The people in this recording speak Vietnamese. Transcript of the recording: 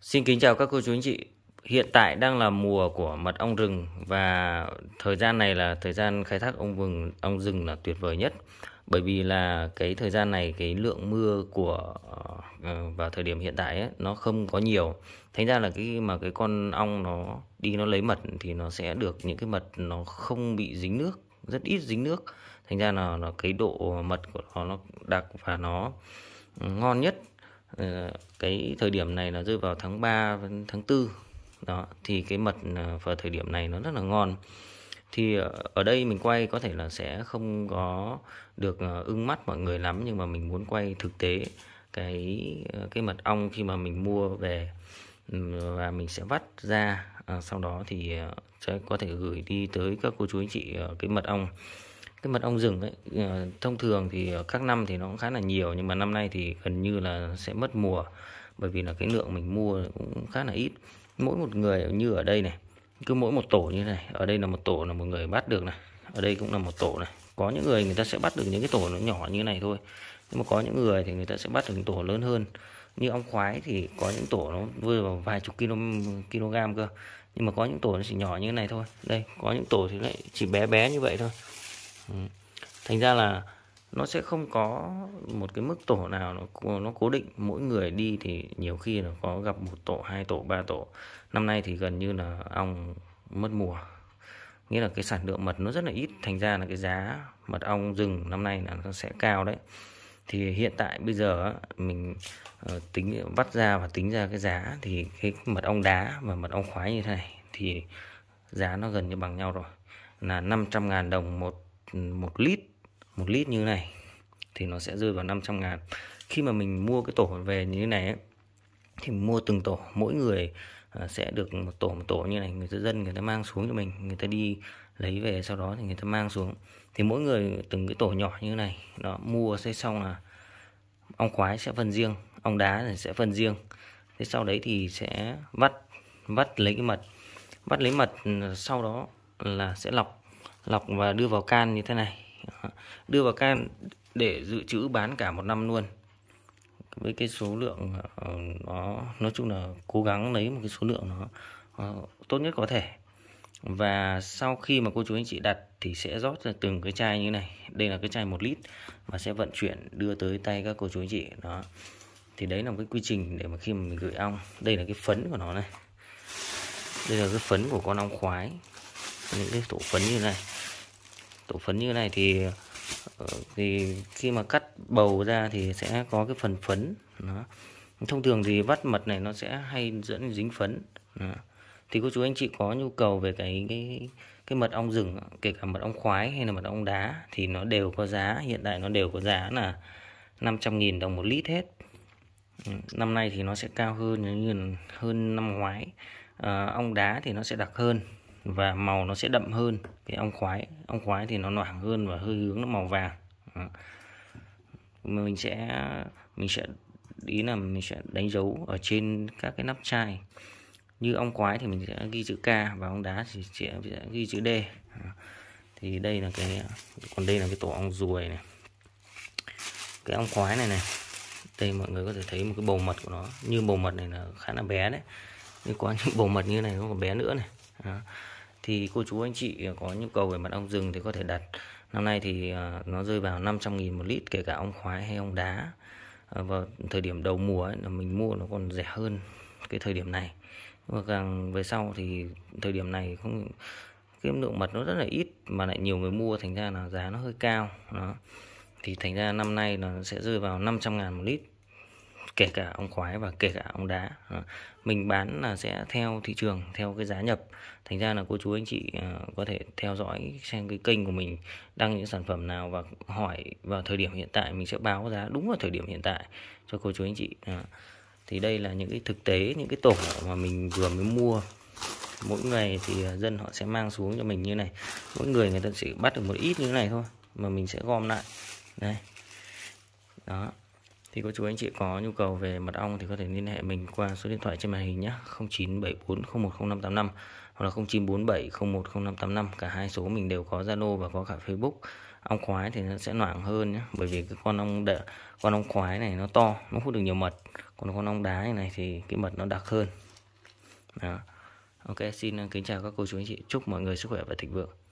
Xin kính chào các cô chú anh chị. Hiện tại đang là mùa của mật ong rừng và thời gian này là thời gian khai thác ong rừng ong rừng là tuyệt vời nhất. Bởi vì là cái thời gian này cái lượng mưa của ờ, vào thời điểm hiện tại ấy, nó không có nhiều. Thành ra là cái mà cái con ong nó đi nó lấy mật thì nó sẽ được những cái mật nó không bị dính nước, rất ít dính nước. Thành ra là, là cái độ mật của nó nó đặc và nó ngon nhất Ờ, cái thời điểm này là rơi vào tháng 3 tháng 4 đó thì cái mật ờ, vào thời điểm này nó rất là ngon thì ờ, ở đây mình quay có thể là sẽ không có được ưng mắt mọi người lắm nhưng mà mình muốn quay thực tế cái cái mật ong khi mà mình mua về ừ, và mình sẽ vắt ra à, sau đó thì sẽ có thể gửi đi tới các cô chú anh chị cái mật ong cái mật ong rừng ấy ờ, thông thường thì các năm thì nó cũng khá là nhiều nhưng mà năm nay thì gần như là sẽ mất mùa bởi vì là cái lượng mình mua cũng khá là ít mỗi một người như ở đây này cứ mỗi một tổ như này ở đây là một tổ là một người bắt được này ở đây cũng là một tổ này có những người người ta sẽ bắt được những cái tổ nó nhỏ như này thôi nhưng mà có những người thì người ta sẽ bắt được những tổ lớn hơn như ong khoái thì có những tổ nó vơi vào vài chục kg kg cơ nhưng mà có những tổ nó chỉ nhỏ như thế này thôi đây có những tổ thì lại chỉ bé bé như vậy thôi Ừ. thành ra là nó sẽ không có một cái mức tổ nào nó nó cố định mỗi người đi thì nhiều khi là có gặp một tổ hai tổ ba tổ năm nay thì gần như là ong mất mùa nghĩa là cái sản lượng mật nó rất là ít thành ra là cái giá mật ong rừng năm nay là nó sẽ cao đấy thì hiện tại bây giờ mình ờ, tính vắt ra và tính ra cái giá thì cái mật ong đá và mật ong khoái như thế này thì giá nó gần như bằng nhau rồi là 500.000 đồng một một lít một lít như này thì nó sẽ rơi vào 500 ngàn khi mà mình mua cái tổ về như thế này ấy, thì mua từng tổ mỗi người à, sẽ được một tổ một tổ như này người dân người ta mang xuống cho mình người ta đi lấy về sau đó thì người ta mang xuống thì mỗi người từng cái tổ nhỏ như này nó mua xây xong là ong khoái sẽ phân riêng ong đá thì sẽ phân riêng thế sau đấy thì sẽ vắt vắt lấy cái mật vắt lấy mật ừ, sau đó là sẽ lọc lọc và đưa vào can như thế này đưa vào can để dự trữ bán cả một năm luôn với cái số lượng ờ, nó nói chung là cố gắng lấy một cái số lượng nó ờ, tốt nhất có thể và sau khi mà cô chú anh chị đặt thì sẽ rót ra từng cái chai như này đây là cái chai một lít và sẽ vận chuyển đưa tới tay các cô chú anh chị đó thì đấy là một cái quy trình để mà khi mà mình gửi ong đây là cái phấn của nó này đây là cái phấn của con ong khoái những cái tổ phấn như này tổ phấn như này thì ờ, thì khi mà cắt bầu ra thì sẽ có cái phần phấn đó. thông thường thì vắt mật này nó sẽ hay dẫn dính phấn đó. thì cô chú anh chị có nhu cầu về cái cái cái mật ong rừng kể cả mật ong khoái hay là mật ong đá thì nó đều có giá hiện tại nó đều có giá là 500.000 đồng một lít hết ừ, năm nay thì nó sẽ cao hơn như hơn năm ngoái à, ong đá thì nó sẽ đặc hơn và màu nó sẽ đậm hơn cái ong khoái ong khoái thì nó loảng hơn và hơi hướng nó màu vàng mình sẽ mình sẽ ý là mình sẽ đánh dấu ở trên các cái nắp chai như ong quái thì mình sẽ ghi chữ K và ong đá thì sẽ, ghi chữ D thì đây là cái còn đây là cái tổ ong ruồi này cái ong khoái này này đây mọi người có thể thấy một cái bầu mật của nó như bầu mật này là khá là bé đấy nhưng có những bầu mật như này nó còn bé nữa này thì cô chú anh chị có nhu cầu về mặt ong rừng thì có thể đặt năm nay thì à, nó rơi vào 500.000 một lít kể cả ong khoái hay ong đá à, vào thời điểm đầu mùa ấy, là mình mua nó còn rẻ hơn cái thời điểm này và càng về sau thì thời điểm này không cái lượng mật nó rất là ít mà lại nhiều người mua thành ra là giá nó hơi cao đó thì thành ra năm nay nó sẽ rơi vào 500 ngàn một lít kể cả ông khoái và kể cả ông đá ờ, mình bán là sẽ theo thị trường theo cái giá nhập thành ra là cô chú anh chị ờ, có thể theo dõi xem cái kênh của mình đăng những sản phẩm nào và hỏi vào thời điểm hiện tại mình sẽ báo giá đúng vào thời điểm hiện tại cho cô chú anh chị ờ, thì đây là những cái thực tế những cái tổ mà mình vừa mới mua mỗi ngày thì dân họ sẽ mang xuống cho mình như này mỗi người người ta chỉ bắt được một ít như thế này thôi mà mình sẽ gom lại đây đó thì cô chú anh chị có nhu cầu về mật ong thì có thể liên hệ mình qua số điện thoại trên màn hình nhé 0974010585 hoặc là 0947010585 cả hai số mình đều có Zalo và có cả Facebook ong khoái thì nó sẽ loãng hơn nhé bởi vì cái con ong đợ con ong khoái này nó to nó hút được nhiều mật còn con ong đá này, này thì cái mật nó đặc hơn đó. Ok xin kính chào các cô chú anh chị chúc mọi người sức khỏe và thịnh vượng